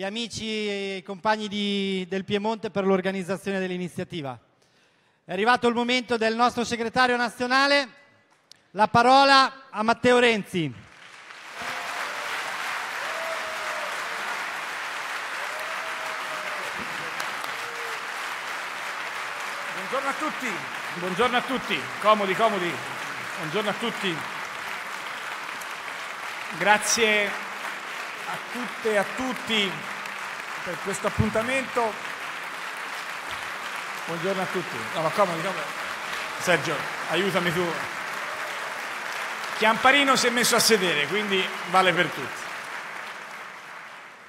gli amici e i compagni di, del Piemonte per l'organizzazione dell'iniziativa. È arrivato il momento del nostro segretario nazionale, la parola a Matteo Renzi. Buongiorno a tutti, buongiorno a tutti, comodi, comodi, buongiorno a tutti. Grazie a tutte e a tutti per questo appuntamento. Buongiorno a tutti. No, ma comodi, comodi. Sergio, aiutami tu. Chiamparino si è messo a sedere, quindi vale per tutti.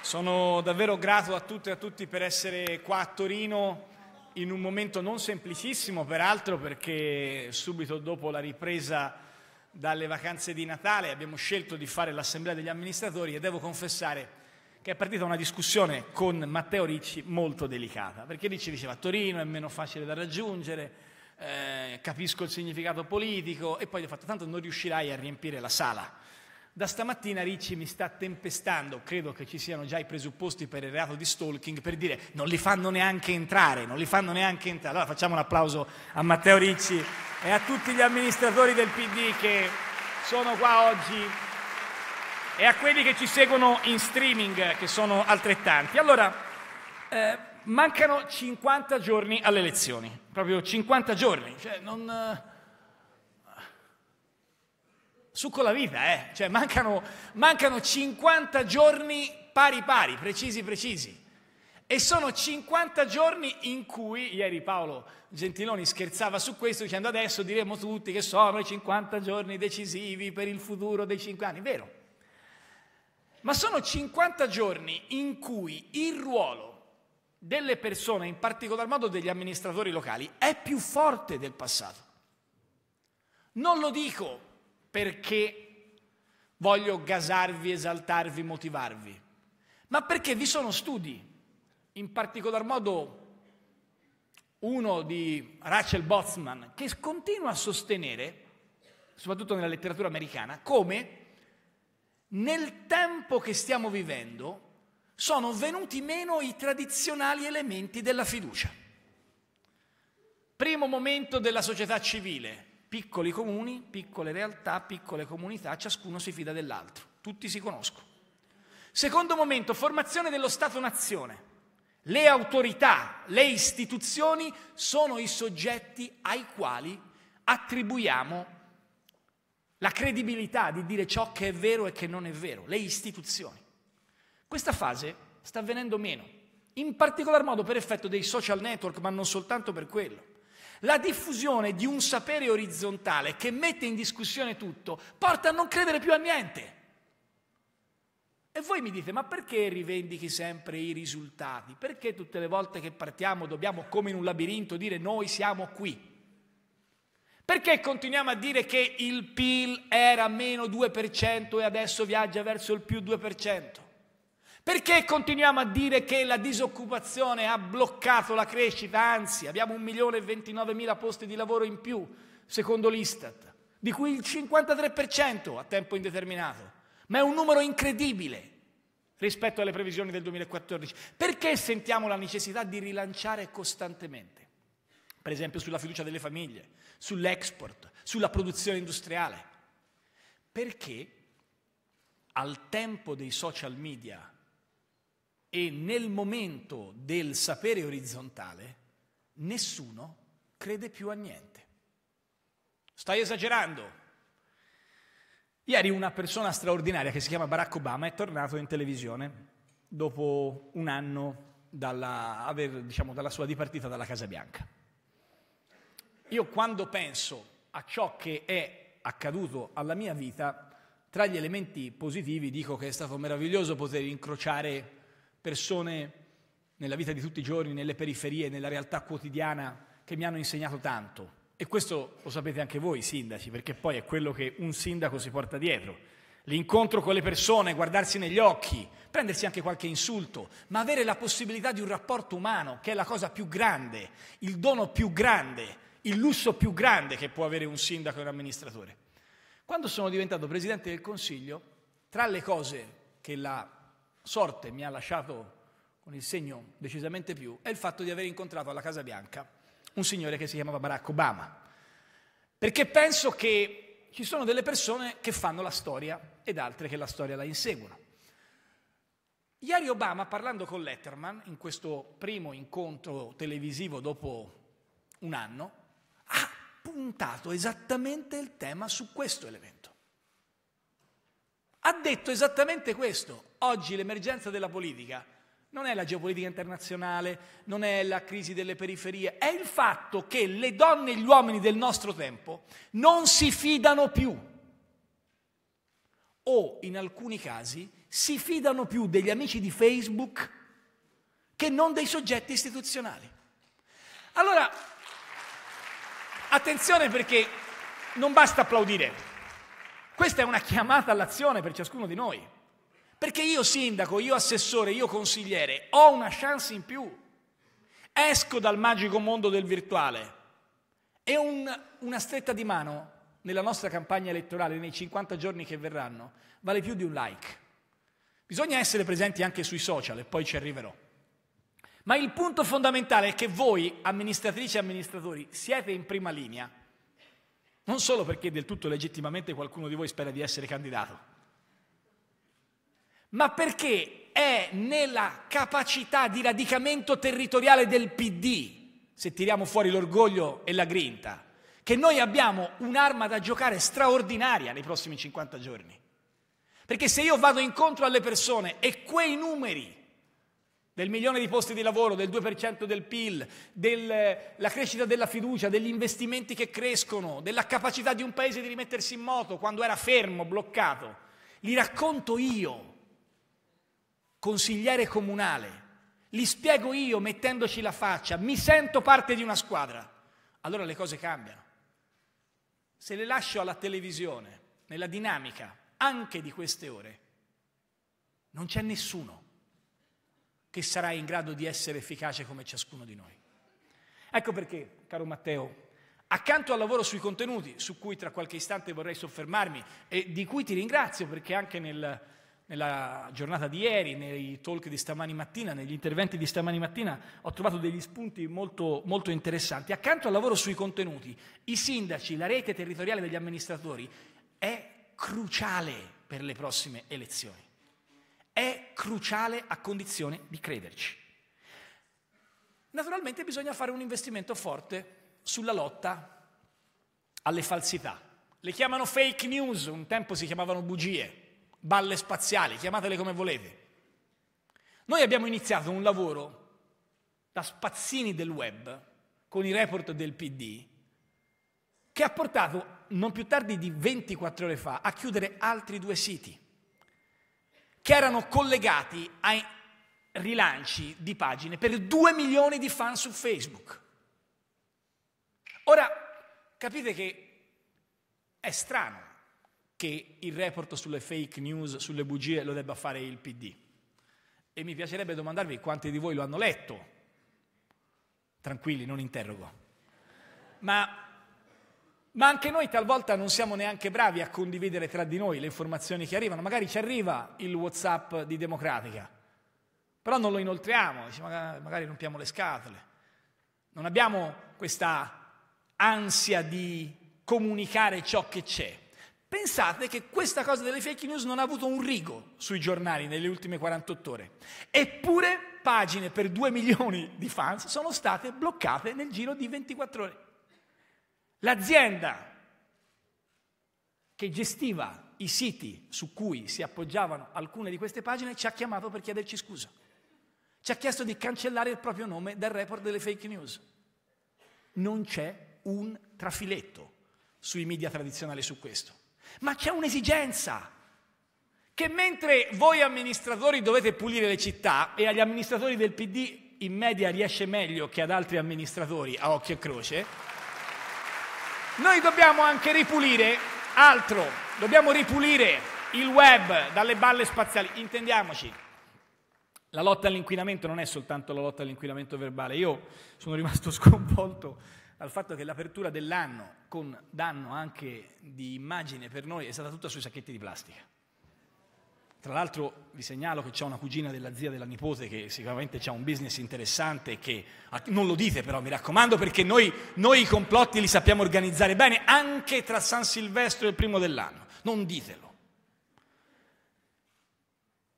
Sono davvero grato a tutte e a tutti per essere qua a Torino in un momento non semplicissimo, peraltro, perché subito dopo la ripresa dalle vacanze di Natale, abbiamo scelto di fare l'assemblea degli amministratori e devo confessare che è partita una discussione con Matteo Ricci molto delicata, perché Ricci diceva Torino è meno facile da raggiungere, eh, capisco il significato politico e poi gli ho fatto tanto non riuscirai a riempire la sala da stamattina Ricci mi sta tempestando, credo che ci siano già i presupposti per il reato di stalking, per dire non li fanno neanche entrare, non li fanno neanche entrare. Allora facciamo un applauso a Matteo Ricci e a tutti gli amministratori del PD che sono qua oggi e a quelli che ci seguono in streaming, che sono altrettanti. Allora, eh, mancano 50 giorni alle elezioni, proprio 50 giorni, cioè non... Eh, su con la vita, eh? cioè mancano, mancano 50 giorni pari pari, precisi precisi. E sono 50 giorni in cui, ieri Paolo Gentiloni scherzava su questo dicendo adesso diremo tutti che sono i 50 giorni decisivi per il futuro dei 5 anni, vero? Ma sono 50 giorni in cui il ruolo delle persone, in particolar modo degli amministratori locali, è più forte del passato. Non lo dico perché voglio gasarvi, esaltarvi, motivarvi, ma perché vi sono studi, in particolar modo uno di Rachel Botsman, che continua a sostenere, soprattutto nella letteratura americana, come nel tempo che stiamo vivendo sono venuti meno i tradizionali elementi della fiducia. Primo momento della società civile, Piccoli comuni, piccole realtà, piccole comunità, ciascuno si fida dell'altro, tutti si conoscono. Secondo momento, formazione dello Stato-nazione. Le autorità, le istituzioni sono i soggetti ai quali attribuiamo la credibilità di dire ciò che è vero e che non è vero, le istituzioni. Questa fase sta avvenendo meno, in particolar modo per effetto dei social network, ma non soltanto per quello. La diffusione di un sapere orizzontale che mette in discussione tutto porta a non credere più a niente. E voi mi dite, ma perché rivendichi sempre i risultati? Perché tutte le volte che partiamo dobbiamo, come in un labirinto, dire noi siamo qui? Perché continuiamo a dire che il PIL era meno 2% e adesso viaggia verso il più 2%? Perché continuiamo a dire che la disoccupazione ha bloccato la crescita? Anzi, abbiamo 1.029.000 posti di lavoro in più, secondo l'Istat, di cui il 53% a tempo indeterminato. Ma è un numero incredibile rispetto alle previsioni del 2014. Perché sentiamo la necessità di rilanciare costantemente? Per esempio sulla fiducia delle famiglie, sull'export, sulla produzione industriale. Perché al tempo dei social media e nel momento del sapere orizzontale nessuno crede più a niente. Stai esagerando. Ieri una persona straordinaria che si chiama Barack Obama è tornato in televisione dopo un anno dalla, aver, diciamo, dalla sua dipartita dalla Casa Bianca. Io quando penso a ciò che è accaduto alla mia vita, tra gli elementi positivi dico che è stato meraviglioso poter incrociare persone nella vita di tutti i giorni, nelle periferie, nella realtà quotidiana che mi hanno insegnato tanto. E questo lo sapete anche voi, sindaci, perché poi è quello che un sindaco si porta dietro. L'incontro con le persone, guardarsi negli occhi, prendersi anche qualche insulto, ma avere la possibilità di un rapporto umano, che è la cosa più grande, il dono più grande, il lusso più grande che può avere un sindaco e un amministratore. Quando sono diventato presidente del Consiglio, tra le cose che la sorte mi ha lasciato con il segno decisamente più, è il fatto di aver incontrato alla Casa Bianca un signore che si chiamava Barack Obama. Perché penso che ci sono delle persone che fanno la storia ed altre che la storia la inseguono. Ieri Obama, parlando con Letterman, in questo primo incontro televisivo dopo un anno, ha puntato esattamente il tema su questo elemento ha detto esattamente questo. Oggi l'emergenza della politica non è la geopolitica internazionale, non è la crisi delle periferie, è il fatto che le donne e gli uomini del nostro tempo non si fidano più. O in alcuni casi si fidano più degli amici di Facebook che non dei soggetti istituzionali. Allora, attenzione perché non basta applaudire. Questa è una chiamata all'azione per ciascuno di noi. Perché io sindaco, io assessore, io consigliere, ho una chance in più. Esco dal magico mondo del virtuale. E un, una stretta di mano nella nostra campagna elettorale, nei 50 giorni che verranno, vale più di un like. Bisogna essere presenti anche sui social e poi ci arriverò. Ma il punto fondamentale è che voi, amministratrici e amministratori, siete in prima linea non solo perché del tutto legittimamente qualcuno di voi spera di essere candidato, ma perché è nella capacità di radicamento territoriale del PD, se tiriamo fuori l'orgoglio e la grinta, che noi abbiamo un'arma da giocare straordinaria nei prossimi 50 giorni. Perché se io vado incontro alle persone e quei numeri del milione di posti di lavoro, del 2% del PIL, della crescita della fiducia, degli investimenti che crescono, della capacità di un paese di rimettersi in moto quando era fermo, bloccato. Li racconto io, consigliere comunale, li spiego io mettendoci la faccia, mi sento parte di una squadra. Allora le cose cambiano. Se le lascio alla televisione, nella dinamica anche di queste ore, non c'è nessuno che sarai in grado di essere efficace come ciascuno di noi. Ecco perché, caro Matteo, accanto al lavoro sui contenuti, su cui tra qualche istante vorrei soffermarmi e di cui ti ringrazio perché anche nel, nella giornata di ieri, nei talk di stamani mattina, negli interventi di stamani mattina, ho trovato degli spunti molto, molto interessanti. Accanto al lavoro sui contenuti, i sindaci, la rete territoriale degli amministratori è cruciale per le prossime elezioni è cruciale a condizione di crederci. Naturalmente bisogna fare un investimento forte sulla lotta alle falsità. Le chiamano fake news, un tempo si chiamavano bugie, balle spaziali, chiamatele come volete. Noi abbiamo iniziato un lavoro da spazzini del web con i report del PD che ha portato non più tardi di 24 ore fa a chiudere altri due siti che erano collegati ai rilanci di pagine per 2 milioni di fan su Facebook. Ora, capite che è strano che il report sulle fake news, sulle bugie lo debba fare il PD. E mi piacerebbe domandarvi quanti di voi lo hanno letto. Tranquilli, non interrogo. Ma ma anche noi talvolta non siamo neanche bravi a condividere tra di noi le informazioni che arrivano. Magari ci arriva il WhatsApp di Democratica, però non lo inoltriamo, magari rompiamo le scatole. Non abbiamo questa ansia di comunicare ciò che c'è. Pensate che questa cosa delle fake news non ha avuto un rigo sui giornali nelle ultime 48 ore. Eppure pagine per 2 milioni di fans sono state bloccate nel giro di 24 ore. L'azienda che gestiva i siti su cui si appoggiavano alcune di queste pagine ci ha chiamato per chiederci scusa. Ci ha chiesto di cancellare il proprio nome dal report delle fake news. Non c'è un trafiletto sui media tradizionali su questo, ma c'è un'esigenza che mentre voi amministratori dovete pulire le città e agli amministratori del PD in media riesce meglio che ad altri amministratori a occhio e croce, noi dobbiamo anche ripulire altro, dobbiamo ripulire il web dalle balle spaziali, intendiamoci. La lotta all'inquinamento non è soltanto la lotta all'inquinamento verbale. Io sono rimasto sconvolto dal fatto che l'apertura dell'anno, con danno anche di immagine per noi, è stata tutta sui sacchetti di plastica. Tra l'altro vi segnalo che c'è una cugina della zia della nipote che sicuramente ha un business interessante che non lo dite però mi raccomando perché noi, noi i complotti li sappiamo organizzare bene anche tra San Silvestro e il primo dell'anno, non ditelo.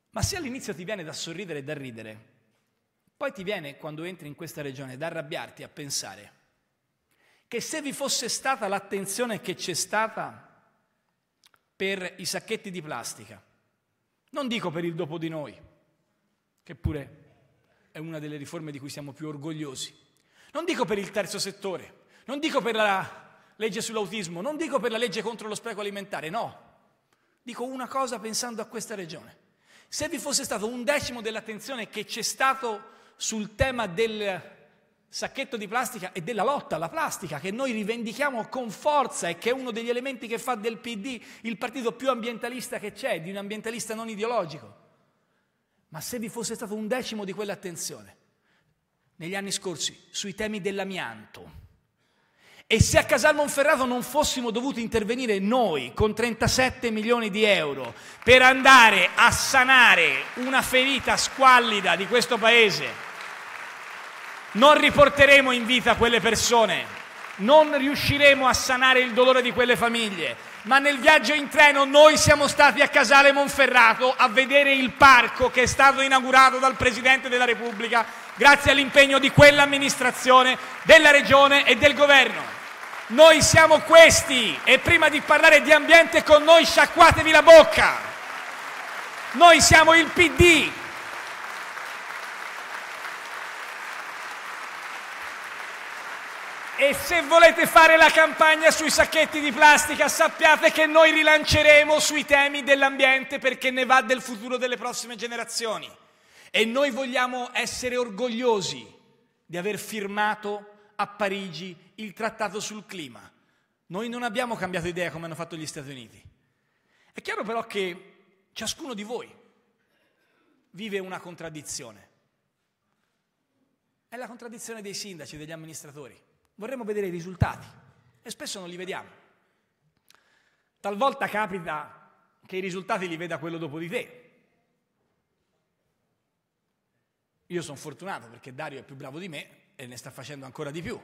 Ma se all'inizio ti viene da sorridere e da ridere, poi ti viene quando entri in questa regione da arrabbiarti a pensare che se vi fosse stata l'attenzione che c'è stata per i sacchetti di plastica, non dico per il dopo di noi, che pure è una delle riforme di cui siamo più orgogliosi. Non dico per il terzo settore, non dico per la legge sull'autismo, non dico per la legge contro lo spreco alimentare, no. Dico una cosa pensando a questa regione. Se vi fosse stato un decimo dell'attenzione che c'è stato sul tema del sacchetto di plastica e della lotta alla plastica che noi rivendichiamo con forza e che è uno degli elementi che fa del PD il partito più ambientalista che c'è, di un ambientalista non ideologico. Ma se vi fosse stato un decimo di quell'attenzione negli anni scorsi sui temi dell'amianto, e se a Casal Monferrato non fossimo dovuti intervenire noi con 37 milioni di euro per andare a sanare una ferita squallida di questo paese, non riporteremo in vita quelle persone. Non riusciremo a sanare il dolore di quelle famiglie. Ma nel viaggio in treno noi siamo stati a Casale Monferrato a vedere il parco che è stato inaugurato dal Presidente della Repubblica grazie all'impegno di quell'amministrazione, della Regione e del Governo. Noi siamo questi e prima di parlare di ambiente con noi sciacquatevi la bocca. Noi siamo il PD E se volete fare la campagna sui sacchetti di plastica, sappiate che noi rilanceremo sui temi dell'ambiente perché ne va del futuro delle prossime generazioni. E noi vogliamo essere orgogliosi di aver firmato a Parigi il trattato sul clima. Noi non abbiamo cambiato idea come hanno fatto gli Stati Uniti. È chiaro però che ciascuno di voi vive una contraddizione. È la contraddizione dei sindaci, degli amministratori vorremmo vedere i risultati e spesso non li vediamo. Talvolta capita che i risultati li veda quello dopo di te. Io sono fortunato perché Dario è più bravo di me e ne sta facendo ancora di più,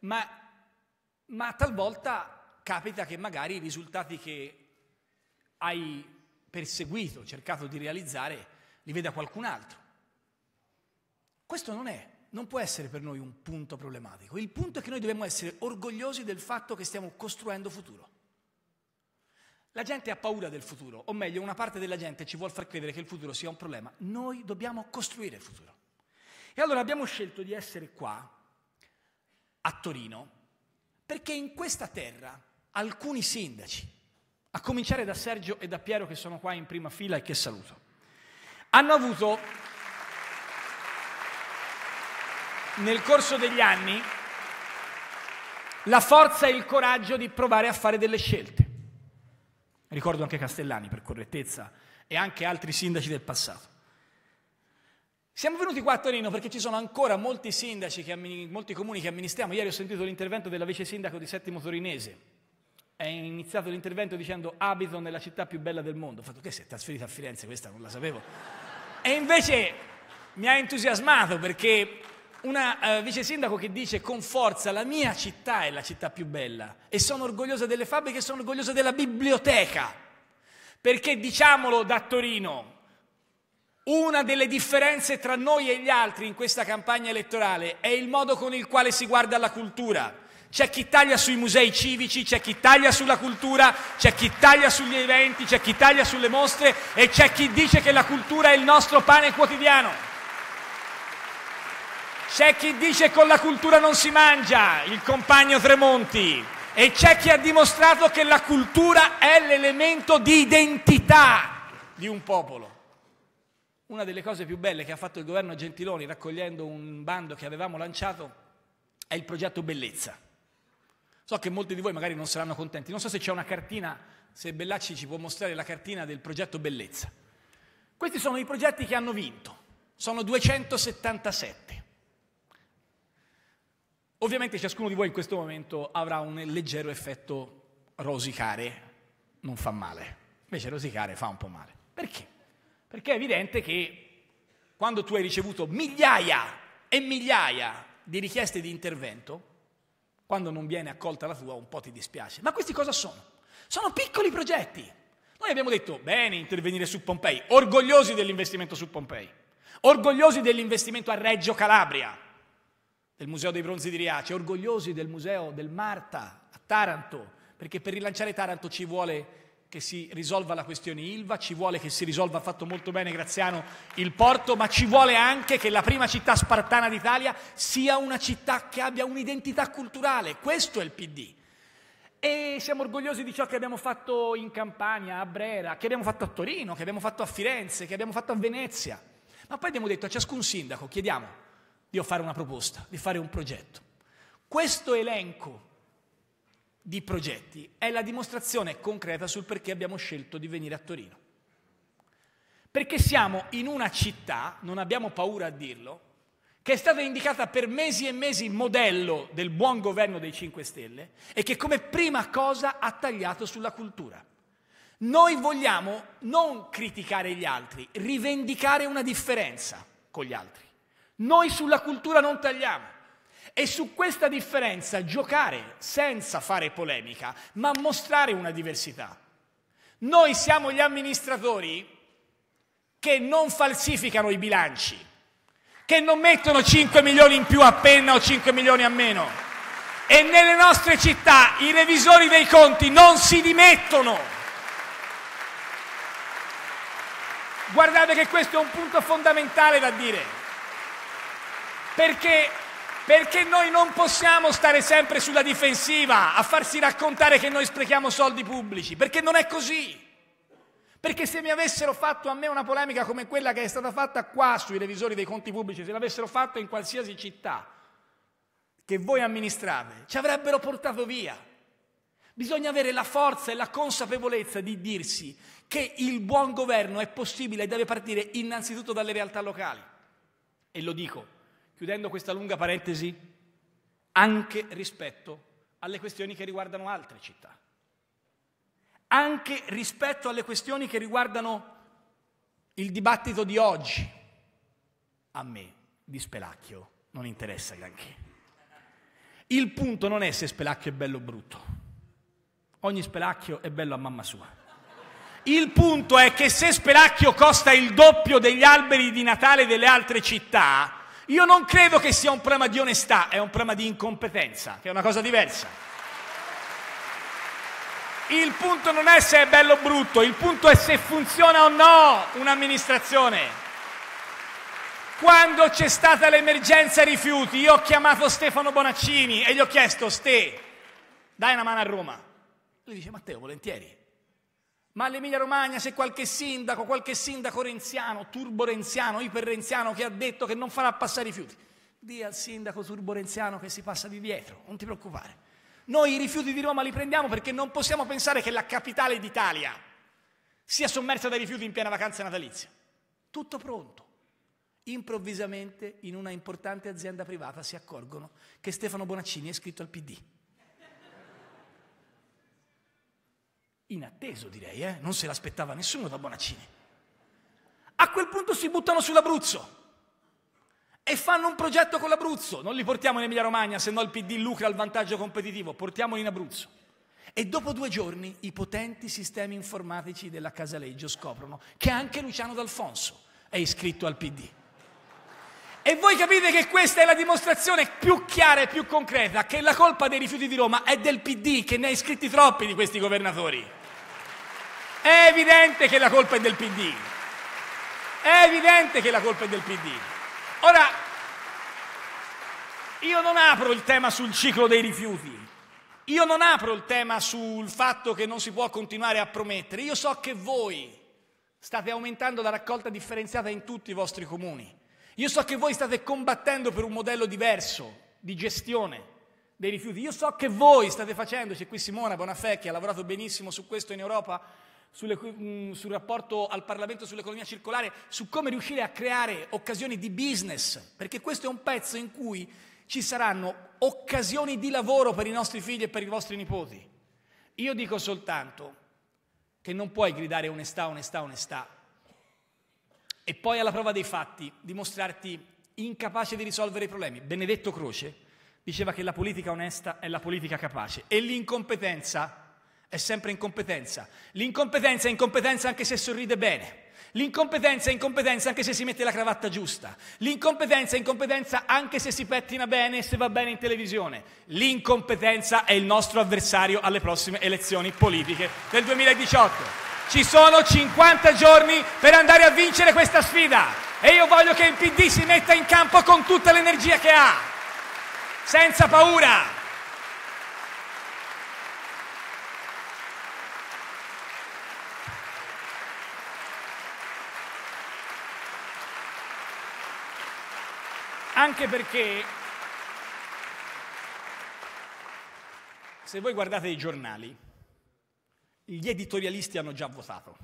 ma, ma talvolta capita che magari i risultati che hai perseguito, cercato di realizzare, li veda qualcun altro. Questo non è non può essere per noi un punto problematico. Il punto è che noi dobbiamo essere orgogliosi del fatto che stiamo costruendo futuro. La gente ha paura del futuro, o meglio, una parte della gente ci vuole far credere che il futuro sia un problema. Noi dobbiamo costruire il futuro. E allora abbiamo scelto di essere qua, a Torino, perché in questa terra alcuni sindaci, a cominciare da Sergio e da Piero che sono qua in prima fila e che saluto, hanno avuto nel corso degli anni la forza e il coraggio di provare a fare delle scelte. Ricordo anche Castellani per correttezza e anche altri sindaci del passato. Siamo venuti qua a Torino perché ci sono ancora molti sindaci, che, molti comuni che amministriamo. Ieri ho sentito l'intervento della vice sindaco di Settimo Torinese. È iniziato l'intervento dicendo abito nella città più bella del mondo. Ho fatto che si è trasferita a Firenze, questa non la sapevo. e invece mi ha entusiasmato perché una uh, vice sindaco che dice con forza la mia città è la città più bella e sono orgogliosa delle fabbriche e sono orgogliosa della biblioteca. Perché diciamolo da Torino, una delle differenze tra noi e gli altri in questa campagna elettorale è il modo con il quale si guarda la cultura. C'è chi taglia sui musei civici, c'è chi taglia sulla cultura, c'è chi taglia sugli eventi, c'è chi taglia sulle mostre e c'è chi dice che la cultura è il nostro pane quotidiano. C'è chi dice che con la cultura non si mangia, il compagno Tremonti, e c'è chi ha dimostrato che la cultura è l'elemento di identità di un popolo. Una delle cose più belle che ha fatto il governo Gentiloni raccogliendo un bando che avevamo lanciato è il progetto Bellezza. So che molti di voi magari non saranno contenti, non so se c'è una cartina, se Bellacci ci può mostrare la cartina del progetto Bellezza. Questi sono i progetti che hanno vinto, sono 277. Ovviamente ciascuno di voi in questo momento avrà un leggero effetto rosicare, non fa male, invece rosicare fa un po' male. Perché? Perché è evidente che quando tu hai ricevuto migliaia e migliaia di richieste di intervento, quando non viene accolta la tua un po' ti dispiace. Ma questi cosa sono? Sono piccoli progetti. Noi abbiamo detto bene intervenire su Pompei, orgogliosi dell'investimento su Pompei, orgogliosi dell'investimento a Reggio Calabria, del Museo dei Bronzi di Riace, orgogliosi del Museo del Marta a Taranto, perché per rilanciare Taranto ci vuole che si risolva la questione Ilva, ci vuole che si risolva, ha fatto molto bene Graziano, il porto, ma ci vuole anche che la prima città spartana d'Italia sia una città che abbia un'identità culturale, questo è il PD. E siamo orgogliosi di ciò che abbiamo fatto in Campania, a Brera, che abbiamo fatto a Torino, che abbiamo fatto a Firenze, che abbiamo fatto a Venezia. Ma poi abbiamo detto a ciascun sindaco, chiediamo di fare una proposta, di fare un progetto. Questo elenco di progetti è la dimostrazione concreta sul perché abbiamo scelto di venire a Torino. Perché siamo in una città, non abbiamo paura a dirlo, che è stata indicata per mesi e mesi modello del buon governo dei 5 Stelle e che come prima cosa ha tagliato sulla cultura. Noi vogliamo non criticare gli altri, rivendicare una differenza con gli altri. Noi sulla cultura non tagliamo. E su questa differenza giocare senza fare polemica, ma mostrare una diversità. Noi siamo gli amministratori che non falsificano i bilanci, che non mettono 5 milioni in più appena o 5 milioni a meno. E nelle nostre città i revisori dei conti non si dimettono. Guardate che questo è un punto fondamentale da dire. Perché, perché noi non possiamo stare sempre sulla difensiva a farsi raccontare che noi sprechiamo soldi pubblici, perché non è così. Perché se mi avessero fatto a me una polemica come quella che è stata fatta qua sui revisori dei conti pubblici, se l'avessero fatto in qualsiasi città che voi amministrate, ci avrebbero portato via. Bisogna avere la forza e la consapevolezza di dirsi che il buon governo è possibile e deve partire innanzitutto dalle realtà locali. E lo dico chiudendo questa lunga parentesi, anche rispetto alle questioni che riguardano altre città, anche rispetto alle questioni che riguardano il dibattito di oggi. A me di Spelacchio non interessa granché. Il punto non è se Spelacchio è bello o brutto. Ogni Spelacchio è bello a mamma sua. Il punto è che se Spelacchio costa il doppio degli alberi di Natale delle altre città, io non credo che sia un problema di onestà, è un problema di incompetenza, che è una cosa diversa. Il punto non è se è bello o brutto, il punto è se funziona o no un'amministrazione. Quando c'è stata l'emergenza rifiuti, io ho chiamato Stefano Bonaccini e gli ho chiesto, Ste, dai una mano a Roma. Lui dice, Matteo, volentieri. Ma all'Emilia Romagna c'è qualche sindaco, qualche sindaco renziano, turborenziano, iperrenziano che ha detto che non farà passare i rifiuti. Dì al sindaco turborenziano che si passa di dietro, non ti preoccupare. Noi i rifiuti di Roma li prendiamo perché non possiamo pensare che la capitale d'Italia sia sommersa dai rifiuti in piena vacanza natalizia. Tutto pronto. Improvvisamente in una importante azienda privata si accorgono che Stefano Bonaccini è iscritto al PD. inatteso direi, eh? non se l'aspettava nessuno da Bonaccini. A quel punto si buttano sull'Abruzzo e fanno un progetto con l'Abruzzo. Non li portiamo in Emilia Romagna, se no il PD lucra il vantaggio competitivo, portiamoli in Abruzzo. E dopo due giorni i potenti sistemi informatici della Casaleggio scoprono che anche Luciano D'Alfonso è iscritto al PD. E voi capite che questa è la dimostrazione più chiara e più concreta che la colpa dei rifiuti di Roma è del PD che ne ha iscritti troppi di questi governatori. È evidente che la colpa è del PD. È evidente che la colpa è del PD. Ora, io non apro il tema sul ciclo dei rifiuti. Io non apro il tema sul fatto che non si può continuare a promettere. Io so che voi state aumentando la raccolta differenziata in tutti i vostri comuni. Io so che voi state combattendo per un modello diverso di gestione dei rifiuti. Io so che voi state facendo, c'è qui Simona Bonafè che ha lavorato benissimo su questo in Europa, sulle, mh, mm, sul rapporto al Parlamento sull'economia circolare, su come riuscire a creare occasioni di business, perché questo è un pezzo in cui ci saranno occasioni di lavoro per i nostri figli e per i vostri nipoti. Io dico soltanto che non puoi gridare onestà, onestà, onestà e poi alla prova dei fatti dimostrarti incapace di risolvere i problemi. Benedetto Croce diceva che la politica onesta è la politica capace e l'incompetenza è sempre incompetenza. L'incompetenza è incompetenza anche se sorride bene. L'incompetenza è incompetenza anche se si mette la cravatta giusta. L'incompetenza è incompetenza anche se si pettina bene e se va bene in televisione. L'incompetenza è il nostro avversario alle prossime elezioni politiche del 2018. Ci sono 50 giorni per andare a vincere questa sfida e io voglio che il PD si metta in campo con tutta l'energia che ha, senza paura. Anche perché se voi guardate i giornali, gli editorialisti hanno già votato,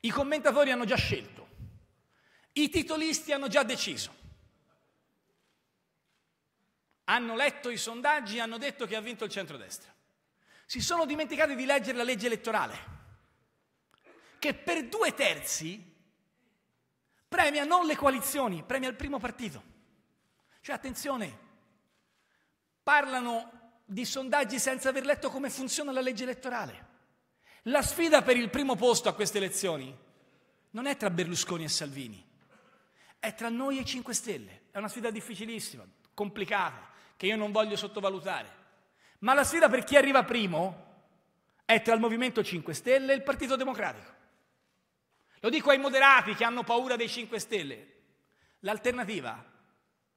i commentatori hanno già scelto, i titolisti hanno già deciso. Hanno letto i sondaggi e hanno detto che ha vinto il centrodestra. Si sono dimenticati di leggere la legge elettorale, che per due terzi Premia non le coalizioni, premia il primo partito. Cioè, attenzione, parlano di sondaggi senza aver letto come funziona la legge elettorale. La sfida per il primo posto a queste elezioni non è tra Berlusconi e Salvini, è tra noi e 5 Stelle. È una sfida difficilissima, complicata, che io non voglio sottovalutare. Ma la sfida per chi arriva primo è tra il Movimento 5 Stelle e il Partito Democratico. Lo dico ai moderati che hanno paura dei 5 Stelle. L'alternativa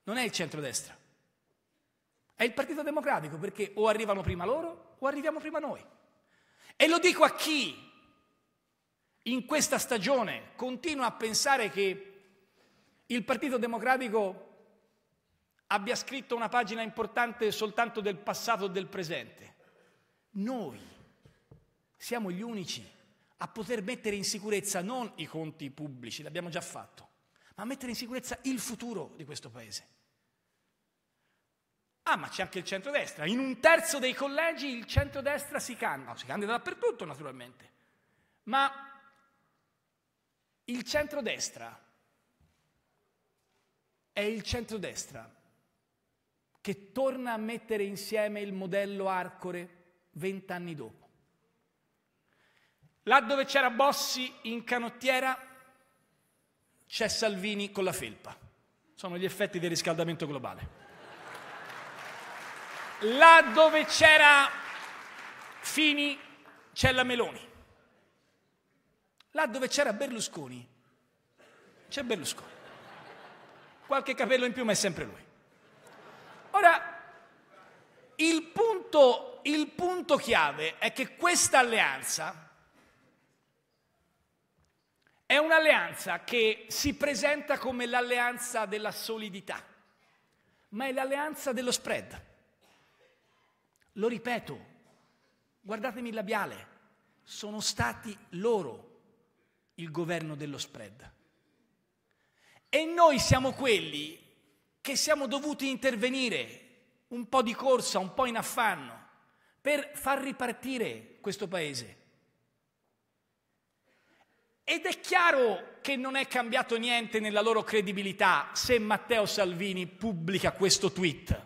non è il centrodestra, è il Partito Democratico perché o arrivano prima loro o arriviamo prima noi. E lo dico a chi in questa stagione continua a pensare che il Partito Democratico abbia scritto una pagina importante soltanto del passato e del presente. Noi siamo gli unici a poter mettere in sicurezza non i conti pubblici, l'abbiamo già fatto, ma a mettere in sicurezza il futuro di questo paese. Ah, ma c'è anche il centrodestra. In un terzo dei collegi il centrodestra si candida, no, si candida dappertutto naturalmente, ma il centrodestra è il centrodestra che torna a mettere insieme il modello Arcore vent'anni dopo. Là dove c'era Bossi in canottiera c'è Salvini con la felpa. Sono gli effetti del riscaldamento globale. Là dove c'era Fini c'è la Meloni. Là dove c'era Berlusconi c'è Berlusconi. Qualche capello in più ma è sempre lui. Ora, il punto, il punto chiave è che questa alleanza è un'alleanza che si presenta come l'alleanza della solidità, ma è l'alleanza dello spread. Lo ripeto, guardatemi il labiale, sono stati loro il governo dello spread. E noi siamo quelli che siamo dovuti intervenire un po' di corsa, un po' in affanno, per far ripartire questo paese. Ed è chiaro che non è cambiato niente nella loro credibilità se Matteo Salvini pubblica questo tweet.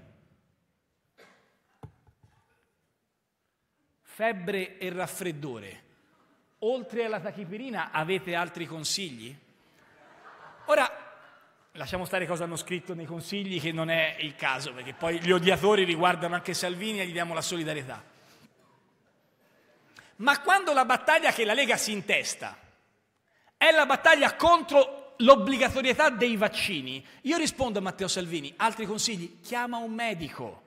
Febbre e raffreddore. Oltre alla tachipirina avete altri consigli? Ora, Lasciamo stare cosa hanno scritto nei consigli, che non è il caso, perché poi gli odiatori riguardano anche Salvini e gli diamo la solidarietà. Ma quando la battaglia che la Lega si intesta è la battaglia contro l'obbligatorietà dei vaccini, io rispondo a Matteo Salvini, altri consigli? Chiama un medico,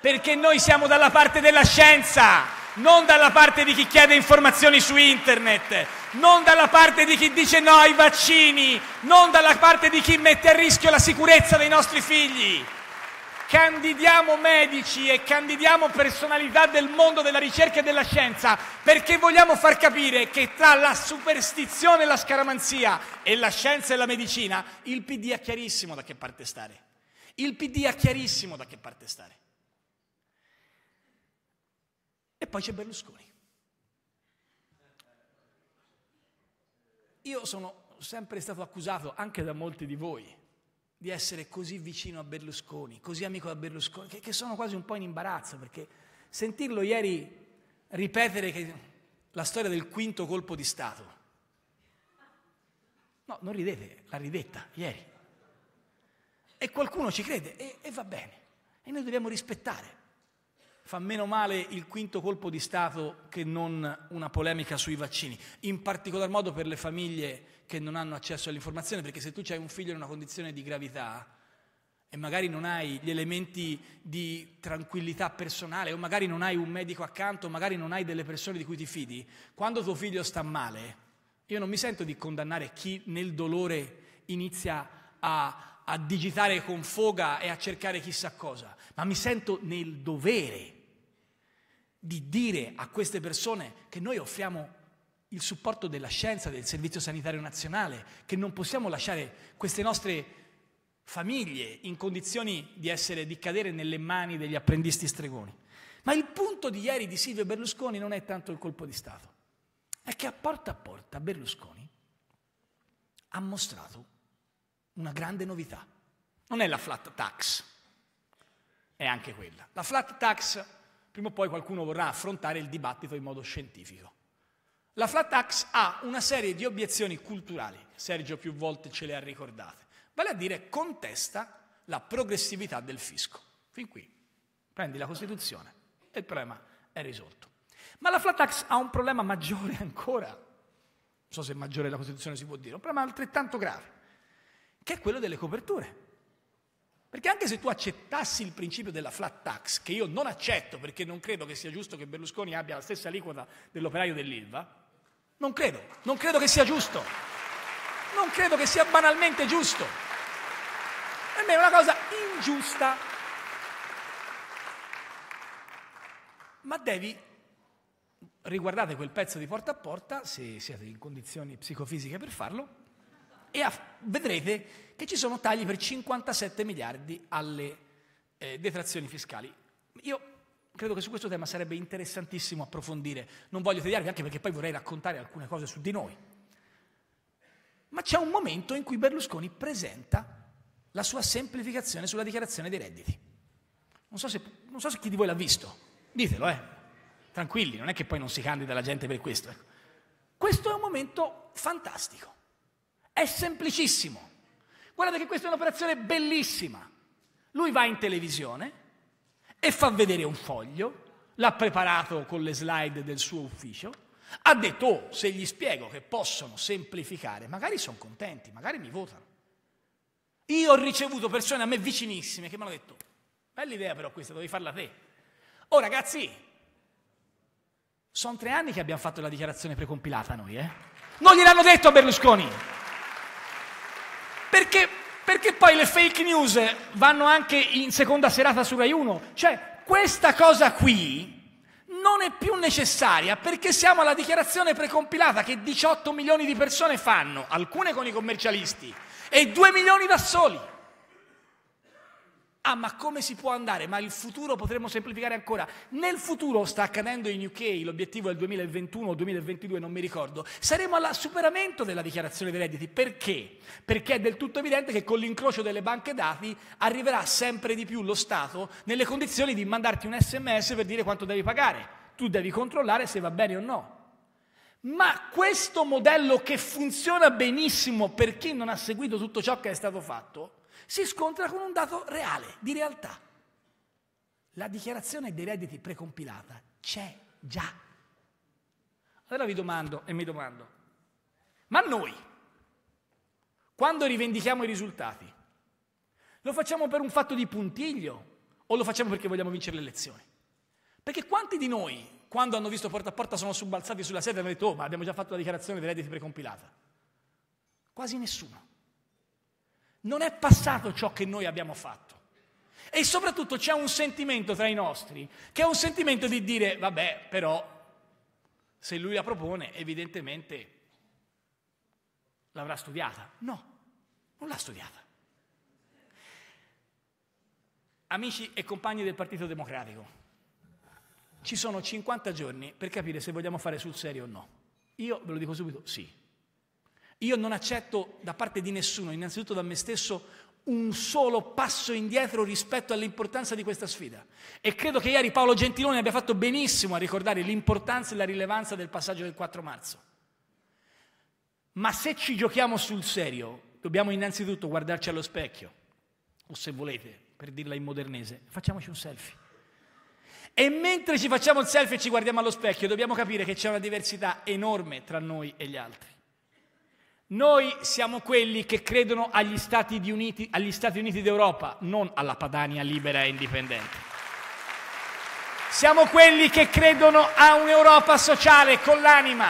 perché noi siamo dalla parte della scienza, non dalla parte di chi chiede informazioni su internet, non dalla parte di chi dice no ai vaccini, non dalla parte di chi mette a rischio la sicurezza dei nostri figli candidiamo medici e candidiamo personalità del mondo della ricerca e della scienza perché vogliamo far capire che tra la superstizione e la scaramanzia e la scienza e la medicina il PD ha chiarissimo da che parte stare. Il PD ha chiarissimo da che parte stare. E poi c'è Berlusconi. Io sono sempre stato accusato anche da molti di voi di essere così vicino a Berlusconi, così amico da Berlusconi, che, che sono quasi un po' in imbarazzo perché sentirlo ieri ripetere che, la storia del quinto colpo di Stato. No, non ridete, l'ha ridetta ieri. E qualcuno ci crede e, e va bene. E noi dobbiamo rispettare. Fa meno male il quinto colpo di Stato che non una polemica sui vaccini, in particolar modo per le famiglie che non hanno accesso all'informazione, perché se tu hai un figlio in una condizione di gravità e magari non hai gli elementi di tranquillità personale o magari non hai un medico accanto, o magari non hai delle persone di cui ti fidi, quando tuo figlio sta male, io non mi sento di condannare chi nel dolore inizia a a digitare con foga e a cercare chissà cosa ma mi sento nel dovere di dire a queste persone che noi offriamo il supporto della scienza, del Servizio Sanitario Nazionale, che non possiamo lasciare queste nostre famiglie in condizioni di, essere, di cadere nelle mani degli apprendisti stregoni. Ma il punto di ieri di Silvio Berlusconi non è tanto il colpo di Stato, è che a porta a porta Berlusconi ha mostrato una grande novità. Non è la flat tax, è anche quella. La flat tax, prima o poi qualcuno vorrà affrontare il dibattito in modo scientifico. La flat tax ha una serie di obiezioni culturali, Sergio più volte ce le ha ricordate, vale a dire contesta la progressività del fisco. Fin qui, prendi la Costituzione e il problema è risolto. Ma la flat tax ha un problema maggiore ancora, non so se maggiore della Costituzione si può dire, un problema altrettanto grave, che è quello delle coperture. Perché anche se tu accettassi il principio della flat tax, che io non accetto perché non credo che sia giusto che Berlusconi abbia la stessa aliquota dell'operaio dell'Ilva, non credo, non credo che sia giusto, non credo che sia banalmente giusto. Per me è una cosa ingiusta. Ma devi, riguardate quel pezzo di porta a porta, se siete in condizioni psicofisiche per farlo, e a, vedrete che ci sono tagli per 57 miliardi alle eh, detrazioni fiscali. Io credo che su questo tema sarebbe interessantissimo approfondire, non voglio tediarvi anche perché poi vorrei raccontare alcune cose su di noi. Ma c'è un momento in cui Berlusconi presenta la sua semplificazione sulla dichiarazione dei redditi. Non so se, non so se chi di voi l'ha visto, ditelo, eh. Tranquilli, non è che poi non si candida la gente per questo. Ecco. Questo è un momento fantastico. È semplicissimo. Guardate che questa è un'operazione bellissima. Lui va in televisione e fa vedere un foglio, l'ha preparato con le slide del suo ufficio, ha detto, oh, se gli spiego che possono semplificare, magari sono contenti, magari mi votano. Io ho ricevuto persone a me vicinissime che mi hanno detto, bella idea però questa, dovevi farla te. Oh ragazzi, sono tre anni che abbiamo fatto la dichiarazione precompilata noi, eh? Non gliel'hanno detto a Berlusconi! perché, perché poi le fake news vanno anche in seconda serata su Rai 1. Cioè, questa cosa qui non è più necessaria perché siamo alla dichiarazione precompilata che 18 milioni di persone fanno, alcune con i commercialisti e 2 milioni da soli. Ah, ma come si può andare? Ma il futuro potremmo semplificare ancora. Nel futuro sta accadendo in UK, l'obiettivo è il 2021 o 2022, non mi ricordo. Saremo al superamento della dichiarazione dei redditi. Perché? Perché è del tutto evidente che con l'incrocio delle banche dati arriverà sempre di più lo Stato nelle condizioni di mandarti un sms per dire quanto devi pagare. Tu devi controllare se va bene o no. Ma questo modello che funziona benissimo per chi non ha seguito tutto ciò che è stato fatto, si scontra con un dato reale, di realtà. La dichiarazione dei redditi precompilata c'è già. Allora vi domando e mi domando, ma noi, quando rivendichiamo i risultati, lo facciamo per un fatto di puntiglio o lo facciamo perché vogliamo vincere le elezioni? Perché quanti di noi, quando hanno visto porta a porta, sono subbalzati sulla sedia e hanno detto, oh, ma abbiamo già fatto la dichiarazione dei redditi precompilata? Quasi nessuno non è passato ciò che noi abbiamo fatto. E soprattutto c'è un sentimento tra i nostri, che è un sentimento di dire, vabbè, però, se lui la propone, evidentemente l'avrà studiata. No, non l'ha studiata. Amici e compagni del Partito Democratico, ci sono 50 giorni per capire se vogliamo fare sul serio o no. Io ve lo dico subito, sì. Io non accetto da parte di nessuno, innanzitutto da me stesso, un solo passo indietro rispetto all'importanza di questa sfida. E credo che ieri Paolo Gentiloni abbia fatto benissimo a ricordare l'importanza e la rilevanza del passaggio del 4 marzo. Ma se ci giochiamo sul serio, dobbiamo innanzitutto guardarci allo specchio, o se volete, per dirla in modernese, facciamoci un selfie. E mentre ci facciamo il selfie e ci guardiamo allo specchio, dobbiamo capire che c'è una diversità enorme tra noi e gli altri. Noi siamo quelli che credono agli Stati Uniti, agli Stati Uniti d'Europa, non alla Padania libera e indipendente. Siamo quelli che credono a un'Europa sociale con l'anima.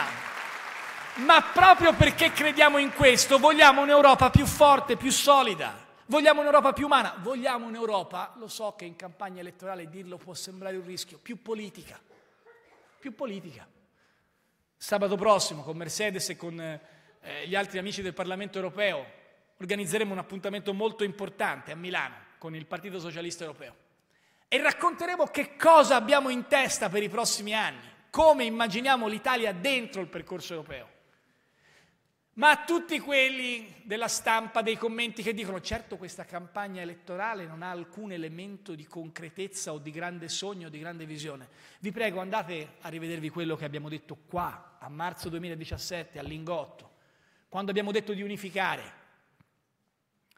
Ma proprio perché crediamo in questo, vogliamo un'Europa più forte, più solida. Vogliamo un'Europa più umana, vogliamo un'Europa, lo so che in campagna elettorale dirlo può sembrare un rischio, più politica. Più politica. Sabato prossimo con Mercedes e con eh, eh, gli altri amici del Parlamento europeo, organizzeremo un appuntamento molto importante a Milano con il Partito Socialista Europeo e racconteremo che cosa abbiamo in testa per i prossimi anni, come immaginiamo l'Italia dentro il percorso europeo. Ma a tutti quelli della stampa, dei commenti che dicono certo questa campagna elettorale non ha alcun elemento di concretezza o di grande sogno o di grande visione, vi prego andate a rivedervi quello che abbiamo detto qua a marzo 2017 all'ingotto quando abbiamo detto di unificare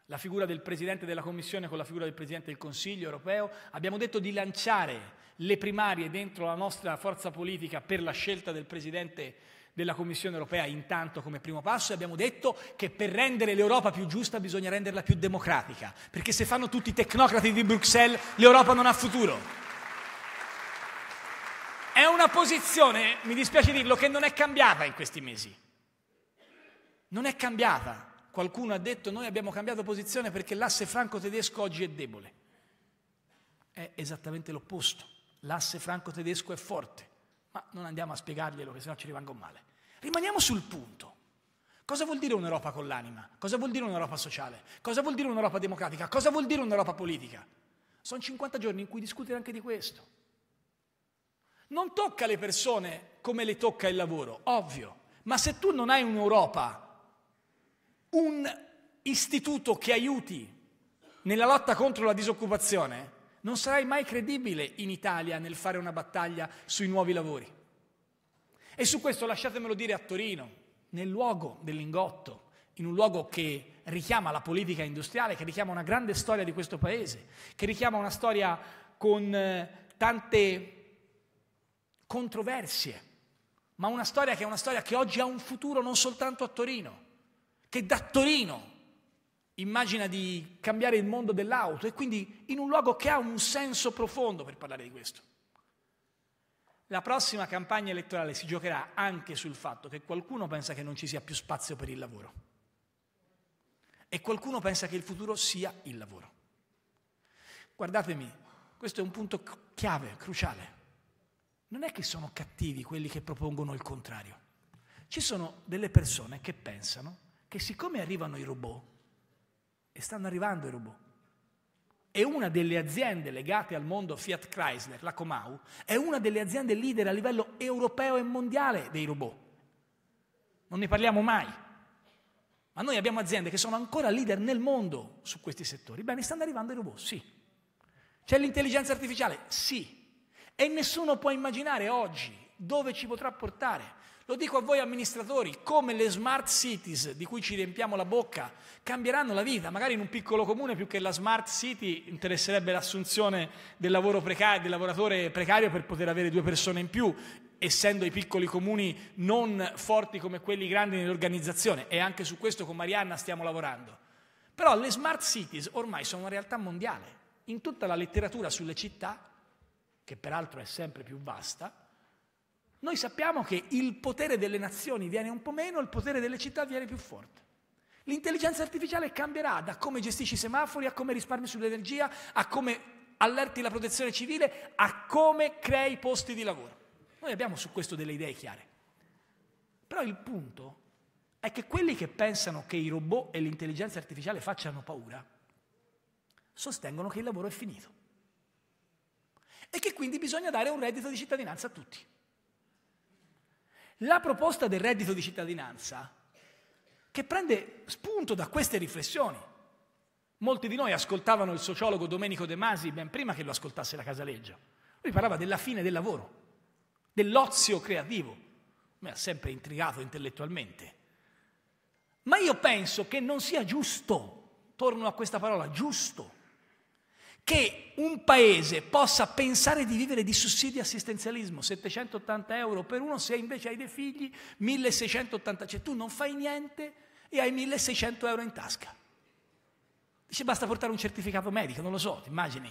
la figura del Presidente della Commissione con la figura del Presidente del Consiglio europeo, abbiamo detto di lanciare le primarie dentro la nostra forza politica per la scelta del Presidente della Commissione europea intanto come primo passo e abbiamo detto che per rendere l'Europa più giusta bisogna renderla più democratica, perché se fanno tutti i tecnocrati di Bruxelles l'Europa non ha futuro. È una posizione, mi dispiace dirlo, che non è cambiata in questi mesi non è cambiata. Qualcuno ha detto noi abbiamo cambiato posizione perché l'asse franco-tedesco oggi è debole. È esattamente l'opposto. L'asse franco-tedesco è forte, ma non andiamo a spiegarglielo che sennò ci rimango male. Rimaniamo sul punto. Cosa vuol dire un'Europa con l'anima? Cosa vuol dire un'Europa sociale? Cosa vuol dire un'Europa democratica? Cosa vuol dire un'Europa politica? Sono 50 giorni in cui discutere anche di questo. Non tocca le persone come le tocca il lavoro, ovvio, ma se tu non hai un'Europa un istituto che aiuti nella lotta contro la disoccupazione, non sarai mai credibile in Italia nel fare una battaglia sui nuovi lavori. E su questo lasciatemelo dire a Torino, nel luogo dell'ingotto, in un luogo che richiama la politica industriale, che richiama una grande storia di questo paese, che richiama una storia con eh, tante controversie, ma una storia che è una storia che oggi ha un futuro non soltanto a Torino che da Torino immagina di cambiare il mondo dell'auto e quindi in un luogo che ha un senso profondo per parlare di questo. La prossima campagna elettorale si giocherà anche sul fatto che qualcuno pensa che non ci sia più spazio per il lavoro e qualcuno pensa che il futuro sia il lavoro. Guardatemi, questo è un punto chiave, cruciale. Non è che sono cattivi quelli che propongono il contrario. Ci sono delle persone che pensano che siccome arrivano i robot, e stanno arrivando i robot, e una delle aziende legate al mondo Fiat Chrysler, la Comau, è una delle aziende leader a livello europeo e mondiale dei robot. Non ne parliamo mai. Ma noi abbiamo aziende che sono ancora leader nel mondo su questi settori. Bene, stanno arrivando i robot, sì. C'è l'intelligenza artificiale, sì. E nessuno può immaginare oggi dove ci potrà portare. Lo dico a voi amministratori, come le smart cities di cui ci riempiamo la bocca cambieranno la vita, magari in un piccolo comune più che la smart city interesserebbe l'assunzione del, precario, del lavoratore precario per poter avere due persone in più, essendo i piccoli comuni non forti come quelli grandi nell'organizzazione e anche su questo con Marianna stiamo lavorando. Però le smart cities ormai sono una realtà mondiale, in tutta la letteratura sulle città, che peraltro è sempre più vasta, noi sappiamo che il potere delle nazioni viene un po' meno, il potere delle città viene più forte. L'intelligenza artificiale cambierà da come gestisci i semafori, a come risparmi sull'energia, a come allerti la protezione civile, a come crei posti di lavoro. Noi abbiamo su questo delle idee chiare. Però il punto è che quelli che pensano che i robot e l'intelligenza artificiale facciano paura, sostengono che il lavoro è finito e che quindi bisogna dare un reddito di cittadinanza a tutti. La proposta del reddito di cittadinanza, che prende spunto da queste riflessioni, molti di noi ascoltavano il sociologo Domenico De Masi ben prima che lo ascoltasse la Casaleggio. Lui parlava della fine del lavoro, dell'ozio creativo. Mi ha sempre intrigato intellettualmente. Ma io penso che non sia giusto, torno a questa parola, giusto, che un paese possa pensare di vivere di sussidi assistenzialismo, 780 euro per uno, se invece hai dei figli, 1680, cioè tu non fai niente e hai 1600 euro in tasca. Dice basta portare un certificato medico, non lo so, ti immagini.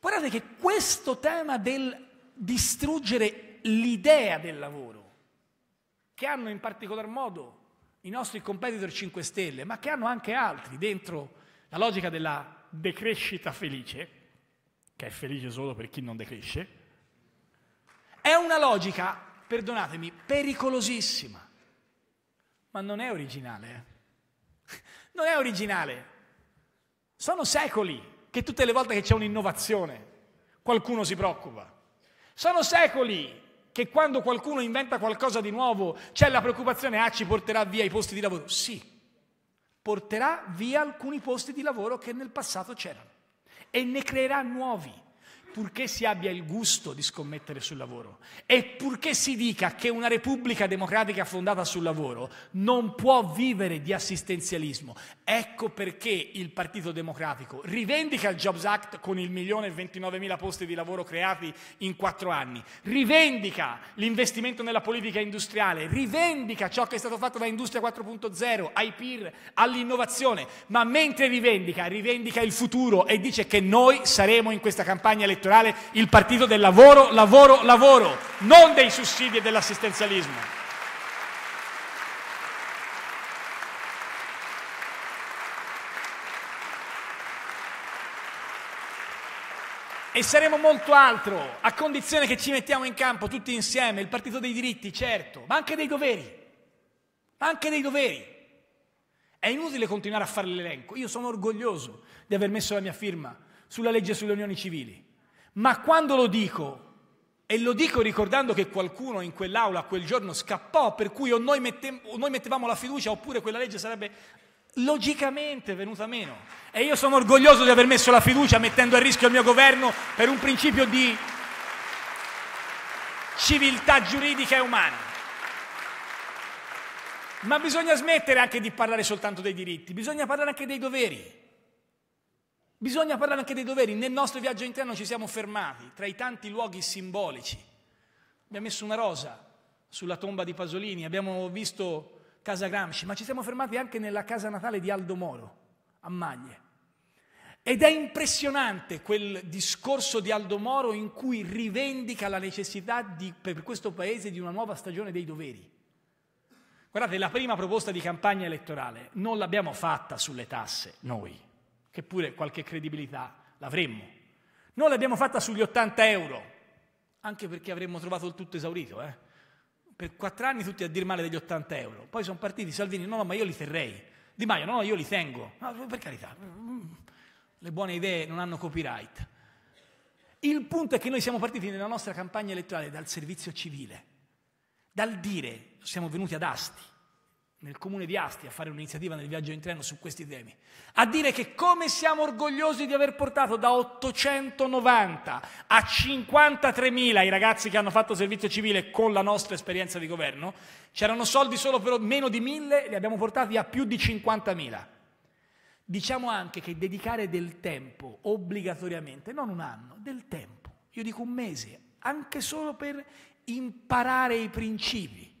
Guardate che questo tema del distruggere l'idea del lavoro, che hanno in particolar modo i nostri competitor 5 Stelle, ma che hanno anche altri dentro la logica della decrescita felice, che è felice solo per chi non decresce, è una logica, perdonatemi, pericolosissima, ma non è originale. Eh. Non è originale. Sono secoli che tutte le volte che c'è un'innovazione qualcuno si preoccupa. Sono secoli che quando qualcuno inventa qualcosa di nuovo c'è la preoccupazione, ah ci porterà via i posti di lavoro. Sì, porterà via alcuni posti di lavoro che nel passato c'erano e ne creerà nuovi purché si abbia il gusto di scommettere sul lavoro e purché si dica che una repubblica democratica fondata sul lavoro non può vivere di assistenzialismo. Ecco perché il Partito Democratico rivendica il Jobs Act con il milione e 29 mila posti di lavoro creati in quattro anni, rivendica l'investimento nella politica industriale, rivendica ciò che è stato fatto da Industria 4.0, ai PIR, all'innovazione, ma mentre rivendica, rivendica il futuro e dice che noi saremo in questa campagna elettorale elettorale il partito del lavoro, lavoro, lavoro, non dei sussidi e dell'assistenzialismo. e saremo molto altro, a condizione che ci mettiamo in campo tutti insieme, il partito dei diritti, certo, ma anche dei doveri. Ma anche dei doveri. È inutile continuare a fare l'elenco. Io sono orgoglioso di aver messo la mia firma sulla legge sulle unioni civili. Ma quando lo dico, e lo dico ricordando che qualcuno in quell'aula quel giorno scappò, per cui o noi, mette, o noi mettevamo la fiducia oppure quella legge sarebbe logicamente venuta meno. E io sono orgoglioso di aver messo la fiducia mettendo a rischio il mio governo per un principio di civiltà giuridica e umana. Ma bisogna smettere anche di parlare soltanto dei diritti, bisogna parlare anche dei doveri. Bisogna parlare anche dei doveri. Nel nostro viaggio interno ci siamo fermati tra i tanti luoghi simbolici. Abbiamo messo una rosa sulla tomba di Pasolini, abbiamo visto Casa Gramsci, ma ci siamo fermati anche nella casa natale di Aldo Moro, a Maglie. Ed è impressionante quel discorso di Aldo Moro in cui rivendica la necessità di, per questo Paese di una nuova stagione dei doveri. Guardate, la prima proposta di campagna elettorale non l'abbiamo fatta sulle tasse noi che pure qualche credibilità l'avremmo. Noi l'abbiamo fatta sugli 80 euro, anche perché avremmo trovato il tutto esaurito. Eh? Per quattro anni tutti a dir male degli 80 euro. Poi sono partiti Salvini, no, no, ma io li terrei. Di Maio, no, no, io li tengo. No, per carità, mm, le buone idee non hanno copyright. Il punto è che noi siamo partiti nella nostra campagna elettorale dal servizio civile, dal dire, siamo venuti ad Asti, nel comune di Asti a fare un'iniziativa nel viaggio in treno su questi temi, a dire che come siamo orgogliosi di aver portato da 890 a 53.000 i ragazzi che hanno fatto servizio civile con la nostra esperienza di governo, c'erano soldi solo per meno di 1.000, li abbiamo portati a più di 50.000. Diciamo anche che dedicare del tempo obbligatoriamente, non un anno, del tempo, io dico un mese, anche solo per imparare i principi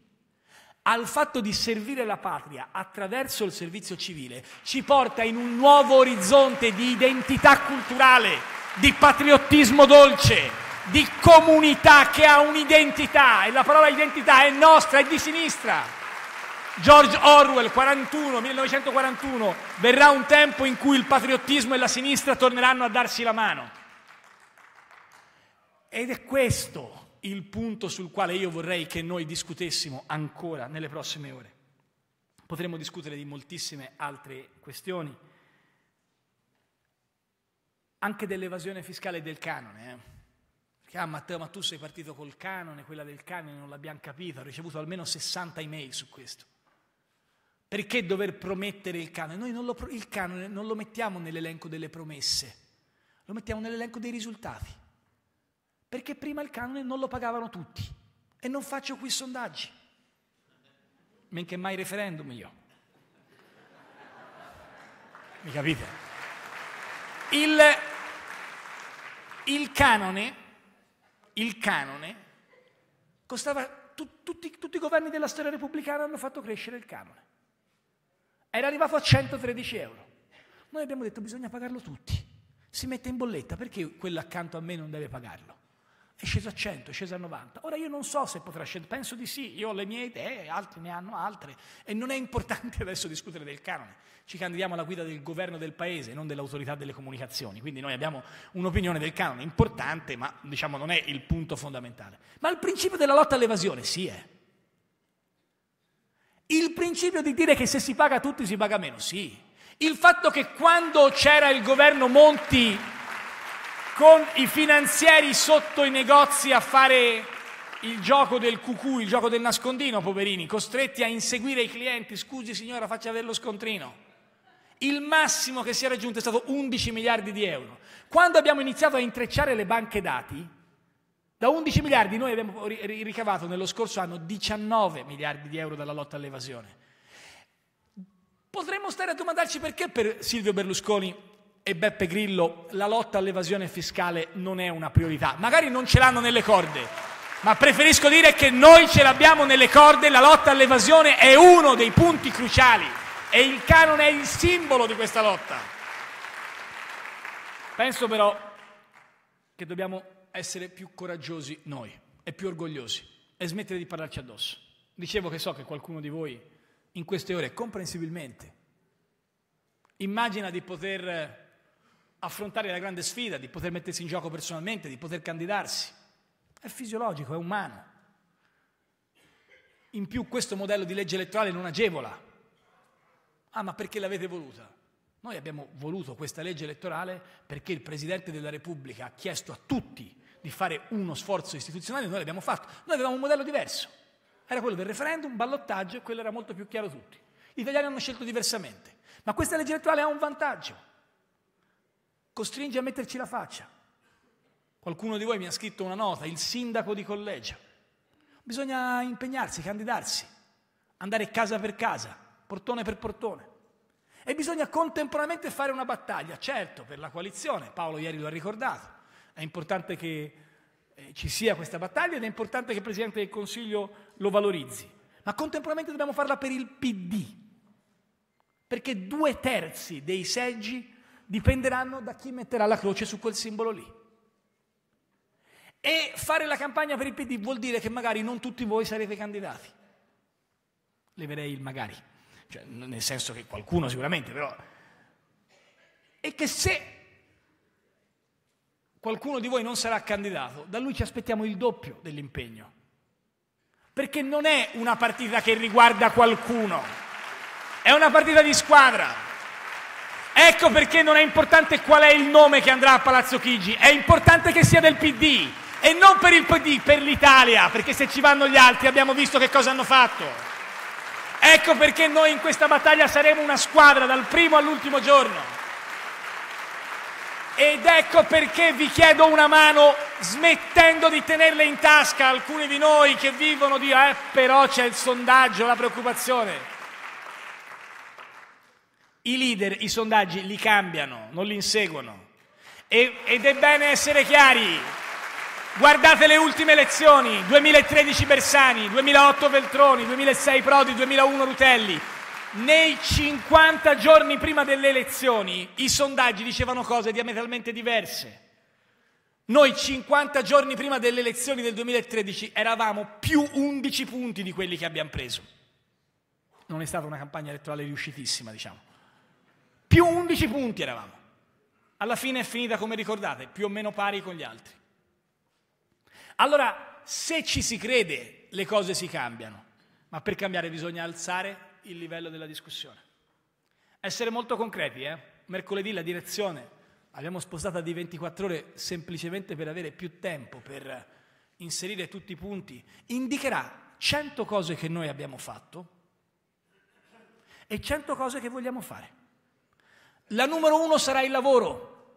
al fatto di servire la patria attraverso il servizio civile ci porta in un nuovo orizzonte di identità culturale, di patriottismo dolce, di comunità che ha un'identità e la parola identità è nostra, è di sinistra. George Orwell 41, 1941, verrà un tempo in cui il patriottismo e la sinistra torneranno a darsi la mano. Ed è questo il punto sul quale io vorrei che noi discutessimo ancora nelle prossime ore. Potremmo discutere di moltissime altre questioni, anche dell'evasione fiscale e del canone. Eh? Perché, ah Matteo, ma tu sei partito col canone, quella del canone non l'abbiamo capita, ho ricevuto almeno 60 email su questo. Perché dover promettere il canone? Noi non lo, il canone non lo mettiamo nell'elenco delle promesse, lo mettiamo nell'elenco dei risultati perché prima il canone non lo pagavano tutti e non faccio qui sondaggi, men che mai referendum io. Mi capite? Il, il canone, il canone, costava, tu, tutti, tutti i governi della storia repubblicana hanno fatto crescere il canone. Era arrivato a 113 euro. Noi abbiamo detto bisogna pagarlo tutti. Si mette in bolletta, perché quello accanto a me non deve pagarlo? è sceso a 100, è sceso a 90. Ora io non so se potrà scendere, penso di sì, io ho le mie idee, altri ne hanno altre e non è importante adesso discutere del canone. Ci candidiamo alla guida del governo del paese, non dell'autorità delle comunicazioni, quindi noi abbiamo un'opinione del canone importante, ma diciamo non è il punto fondamentale. Ma il principio della lotta all'evasione sì è. Il principio di dire che se si paga tutti si paga meno, sì. Il fatto che quando c'era il governo Monti con i finanzieri sotto i negozi a fare il gioco del cucù, il gioco del nascondino, poverini, costretti a inseguire i clienti. Scusi signora, faccia avere lo scontrino. Il massimo che si è raggiunto è stato 11 miliardi di euro. Quando abbiamo iniziato a intrecciare le banche dati, da 11 miliardi noi abbiamo ricavato nello scorso anno 19 miliardi di euro dalla lotta all'evasione. Potremmo stare a domandarci perché per Silvio Berlusconi e Beppe Grillo la lotta all'evasione fiscale non è una priorità. Magari non ce l'hanno nelle corde, ma preferisco dire che noi ce l'abbiamo nelle corde, la lotta all'evasione è uno dei punti cruciali e il canone è il simbolo di questa lotta. Penso però che dobbiamo essere più coraggiosi noi e più orgogliosi e smettere di parlarci addosso. Dicevo che so che qualcuno di voi in queste ore comprensibilmente immagina di poter affrontare la grande sfida, di poter mettersi in gioco personalmente, di poter candidarsi. È fisiologico, è umano. In più questo modello di legge elettorale non agevola. Ah, ma perché l'avete voluta? Noi abbiamo voluto questa legge elettorale perché il Presidente della Repubblica ha chiesto a tutti di fare uno sforzo istituzionale e noi l'abbiamo fatto. Noi avevamo un modello diverso. Era quello del referendum, ballottaggio e quello era molto più chiaro a tutti. Gli italiani hanno scelto diversamente. Ma questa legge elettorale ha un vantaggio costringe a metterci la faccia. Qualcuno di voi mi ha scritto una nota, il sindaco di collegio. Bisogna impegnarsi, candidarsi, andare casa per casa, portone per portone. E bisogna contemporaneamente fare una battaglia, certo, per la coalizione, Paolo ieri lo ha ricordato. È importante che eh, ci sia questa battaglia ed è importante che il Presidente del Consiglio lo valorizzi. Ma contemporaneamente dobbiamo farla per il PD, perché due terzi dei seggi dipenderanno da chi metterà la croce su quel simbolo lì. E fare la campagna per il PD vuol dire che magari non tutti voi sarete candidati. Leverei il magari, cioè, nel senso che qualcuno sicuramente, però... E che se qualcuno di voi non sarà candidato, da lui ci aspettiamo il doppio dell'impegno. Perché non è una partita che riguarda qualcuno, è una partita di squadra. Ecco perché non è importante qual è il nome che andrà a Palazzo Chigi, è importante che sia del PD e non per il PD, per l'Italia, perché se ci vanno gli altri abbiamo visto che cosa hanno fatto. Ecco perché noi in questa battaglia saremo una squadra dal primo all'ultimo giorno. Ed ecco perché vi chiedo una mano smettendo di tenerle in tasca alcuni di noi che vivono di eh, però c'è il sondaggio, la preoccupazione i leader i sondaggi li cambiano, non li inseguono. E, ed è bene essere chiari. Guardate le ultime elezioni, 2013 Bersani, 2008 Veltroni, 2006 Prodi, 2001 Rutelli. Nei 50 giorni prima delle elezioni i sondaggi dicevano cose diametralmente diverse. Noi 50 giorni prima delle elezioni del 2013 eravamo più 11 punti di quelli che abbiamo preso. Non è stata una campagna elettorale riuscitissima, diciamo. Più 11 punti eravamo. Alla fine è finita, come ricordate, più o meno pari con gli altri. Allora, se ci si crede, le cose si cambiano, ma per cambiare bisogna alzare il livello della discussione. Essere molto concreti, eh? mercoledì la direzione l'abbiamo spostata di 24 ore semplicemente per avere più tempo per inserire tutti i punti, indicherà 100 cose che noi abbiamo fatto e 100 cose che vogliamo fare. La numero uno sarà il lavoro,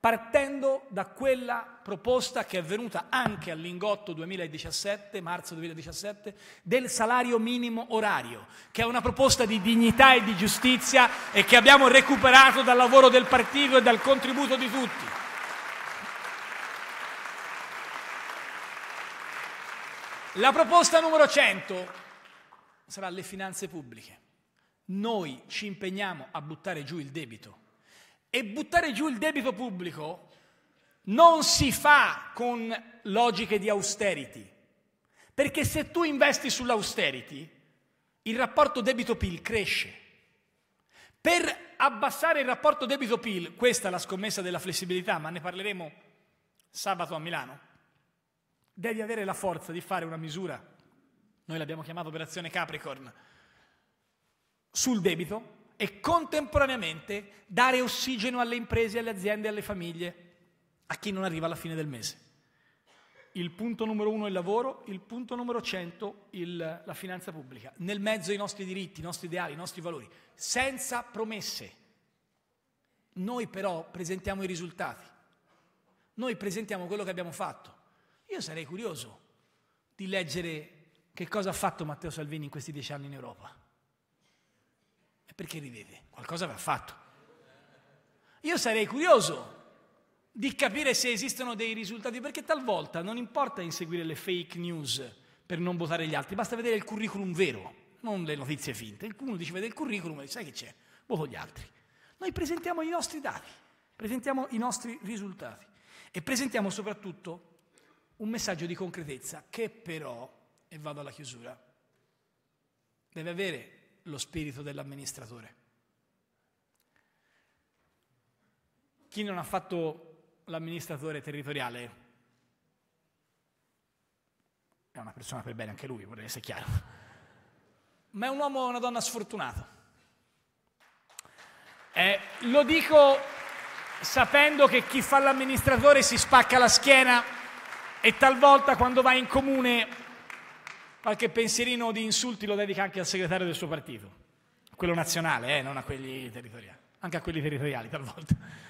partendo da quella proposta che è venuta anche all'ingotto 2017, marzo 2017, del salario minimo orario, che è una proposta di dignità e di giustizia e che abbiamo recuperato dal lavoro del partito e dal contributo di tutti. La proposta numero 100 sarà le finanze pubbliche noi ci impegniamo a buttare giù il debito. E buttare giù il debito pubblico non si fa con logiche di austerity, perché se tu investi sull'austerity, il rapporto debito-PIL cresce. Per abbassare il rapporto debito-PIL, questa è la scommessa della flessibilità, ma ne parleremo sabato a Milano, devi avere la forza di fare una misura, noi l'abbiamo chiamata operazione Capricorn, sul debito e contemporaneamente dare ossigeno alle imprese, alle aziende, alle famiglie, a chi non arriva alla fine del mese. Il punto numero uno è il lavoro, il punto numero cento il, la finanza pubblica. Nel mezzo i nostri diritti, i nostri ideali, i nostri valori, senza promesse. Noi però presentiamo i risultati, noi presentiamo quello che abbiamo fatto. Io sarei curioso di leggere che cosa ha fatto Matteo Salvini in questi dieci anni in Europa. Perché ridete? Qualcosa va fatto. Io sarei curioso di capire se esistono dei risultati, perché talvolta non importa inseguire le fake news per non votare gli altri, basta vedere il curriculum vero, non le notizie finte. Uno dice vede il curriculum e sai che c'è, voto gli altri. Noi presentiamo i nostri dati, presentiamo i nostri risultati e presentiamo soprattutto un messaggio di concretezza che però, e vado alla chiusura, deve avere lo spirito dell'amministratore. Chi non ha fatto l'amministratore territoriale è una persona per bene anche lui, vorrei essere chiaro, ma è un uomo o una donna sfortunato. Eh, lo dico sapendo che chi fa l'amministratore si spacca la schiena e talvolta quando va in comune qualche pensierino di insulti lo dedica anche al segretario del suo partito, quello nazionale, eh, non a quelli territoriali, anche a quelli territoriali talvolta.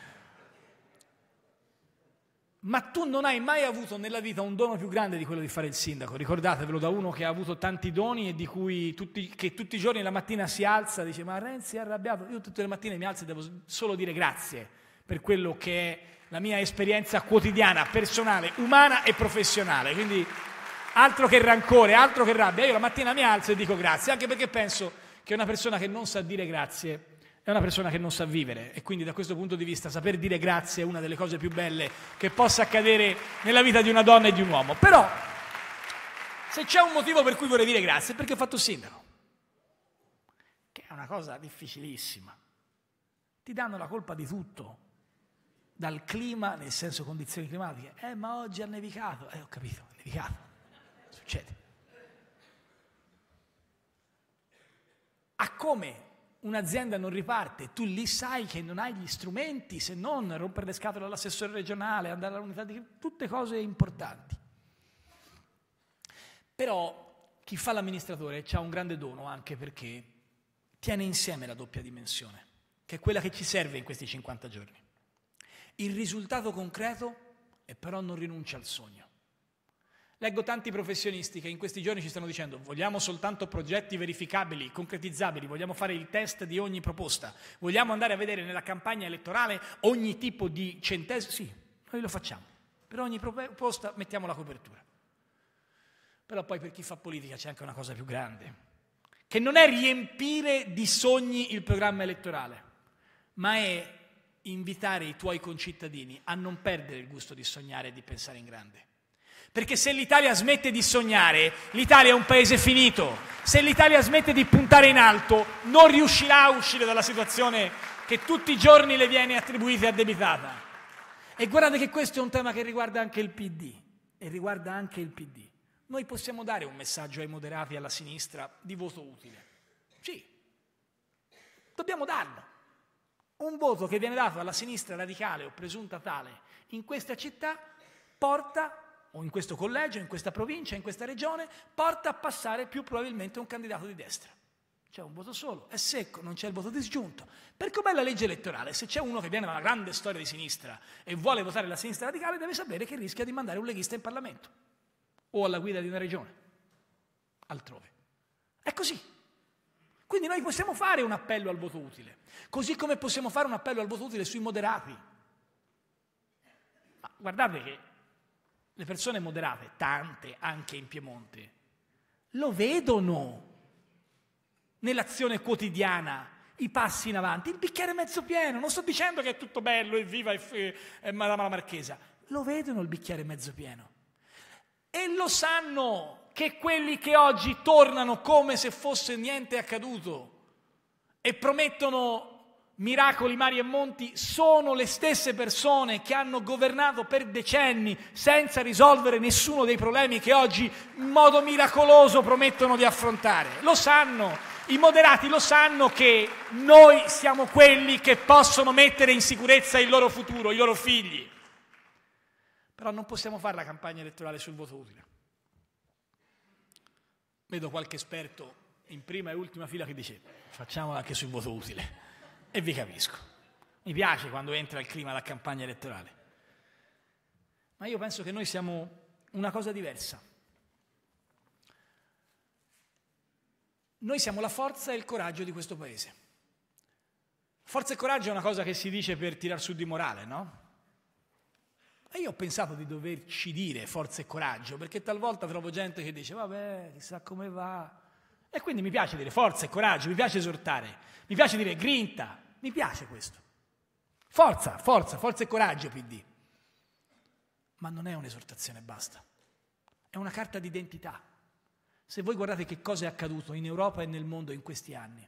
Ma tu non hai mai avuto nella vita un dono più grande di quello di fare il sindaco. Ricordatevelo da uno che ha avuto tanti doni e di cui tutti, che tutti i giorni la mattina si alza e dice ma Renzi è arrabbiato. Io tutte le mattine mi alzo e devo solo dire grazie per quello che è la mia esperienza quotidiana, personale, umana e professionale. Quindi altro che rancore, altro che rabbia. Io la mattina mi alzo e dico grazie, anche perché penso che una persona che non sa dire grazie è una persona che non sa vivere e quindi da questo punto di vista saper dire grazie è una delle cose più belle che possa accadere nella vita di una donna e di un uomo. Però se c'è un motivo per cui vorrei dire grazie è perché ho fatto sindaco, che è una cosa difficilissima. Ti danno la colpa di tutto, dal clima, nel senso condizioni climatiche. Eh, ma oggi ha nevicato. Eh, ho capito, ha nevicato succede? A come un'azienda non riparte, tu lì sai che non hai gli strumenti se non rompere le scatole all'assessore regionale, andare all'unità di... tutte cose importanti. Però chi fa l'amministratore ha un grande dono anche perché tiene insieme la doppia dimensione, che è quella che ci serve in questi 50 giorni. Il risultato concreto è però non rinuncia al sogno. Leggo tanti professionisti che in questi giorni ci stanno dicendo vogliamo soltanto progetti verificabili, concretizzabili, vogliamo fare il test di ogni proposta, vogliamo andare a vedere nella campagna elettorale ogni tipo di centesimo. Sì, noi lo facciamo. Per ogni proposta mettiamo la copertura. Però poi per chi fa politica c'è anche una cosa più grande, che non è riempire di sogni il programma elettorale, ma è invitare i tuoi concittadini a non perdere il gusto di sognare e di pensare in grande perché se l'Italia smette di sognare, l'Italia è un paese finito. Se l'Italia smette di puntare in alto, non riuscirà a uscire dalla situazione che tutti i giorni le viene attribuita e addebitata. E guardate che questo è un tema che riguarda anche il PD. E riguarda anche il PD. Noi possiamo dare un messaggio ai moderati e alla sinistra di voto utile. Sì, dobbiamo darlo. Un voto che viene dato alla sinistra radicale o presunta tale in questa città porta o in questo collegio, in questa provincia, in questa regione, porta a passare più probabilmente un candidato di destra. C'è un voto solo, è secco, non c'è il voto disgiunto. Per com'è la legge elettorale, se c'è uno che viene da una grande storia di sinistra e vuole votare la sinistra radicale, deve sapere che rischia di mandare un leghista in Parlamento o alla guida di una regione, altrove. È così. Quindi noi possiamo fare un appello al voto utile, così come possiamo fare un appello al voto utile sui moderati. Ma guardate che le persone moderate, tante anche in Piemonte, lo vedono nell'azione quotidiana i passi in avanti, il bicchiere mezzo pieno, non sto dicendo che è tutto bello e viva e, e madama la marchesa, lo vedono il bicchiere mezzo pieno e lo sanno che quelli che oggi tornano come se fosse niente accaduto e promettono Miracoli, Mari e Monti sono le stesse persone che hanno governato per decenni senza risolvere nessuno dei problemi che oggi in modo miracoloso promettono di affrontare. Lo sanno, i moderati lo sanno che noi siamo quelli che possono mettere in sicurezza il loro futuro, i loro figli. Però non possiamo fare la campagna elettorale sul voto utile. Vedo qualche esperto in prima e ultima fila che dice facciamola anche sul voto utile. E vi capisco. Mi piace quando entra il clima della campagna elettorale. Ma io penso che noi siamo una cosa diversa. Noi siamo la forza e il coraggio di questo paese. Forza e coraggio è una cosa che si dice per tirar su di morale, no? Ma io ho pensato di doverci dire forza e coraggio, perché talvolta trovo gente che dice, vabbè, chissà come va, e quindi mi piace dire forza e coraggio, mi piace esortare, mi piace dire grinta, mi piace questo. Forza, forza, forza e coraggio PD. Ma non è un'esortazione basta, è una carta d'identità. Se voi guardate che cosa è accaduto in Europa e nel mondo in questi anni,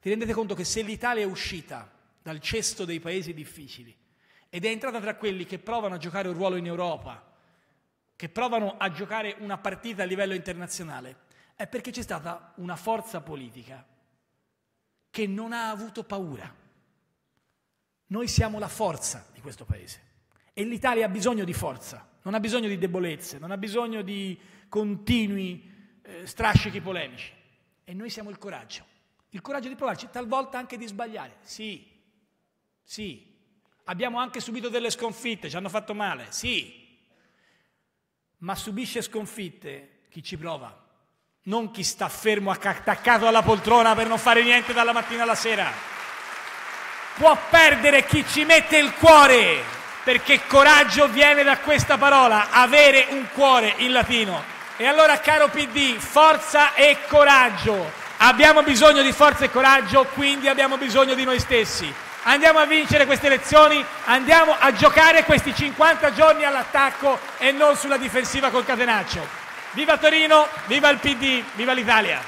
vi rendete conto che se l'Italia è uscita dal cesto dei paesi difficili ed è entrata tra quelli che provano a giocare un ruolo in Europa, che provano a giocare una partita a livello internazionale, è perché c'è stata una forza politica che non ha avuto paura. Noi siamo la forza di questo paese e l'Italia ha bisogno di forza, non ha bisogno di debolezze, non ha bisogno di continui eh, strascichi polemici. E noi siamo il coraggio, il coraggio di provarci, talvolta anche di sbagliare. Sì, sì, abbiamo anche subito delle sconfitte, ci hanno fatto male, sì, ma subisce sconfitte chi ci prova non chi sta fermo attaccato alla poltrona per non fare niente dalla mattina alla sera. Può perdere chi ci mette il cuore, perché coraggio viene da questa parola, avere un cuore in latino. E allora caro PD, forza e coraggio. Abbiamo bisogno di forza e coraggio, quindi abbiamo bisogno di noi stessi. Andiamo a vincere queste elezioni, andiamo a giocare questi 50 giorni all'attacco e non sulla difensiva col catenaccio. Viva Torino, viva il PD, viva l'Italia!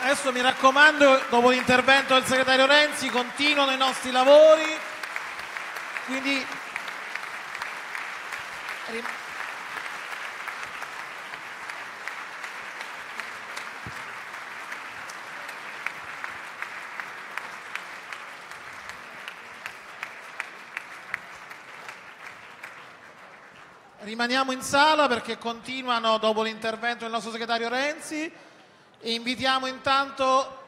Adesso mi raccomando, dopo l'intervento del segretario Renzi, continuano i nostri lavori. Quindi Rimaniamo in sala perché continuano dopo l'intervento del nostro segretario Renzi e invitiamo intanto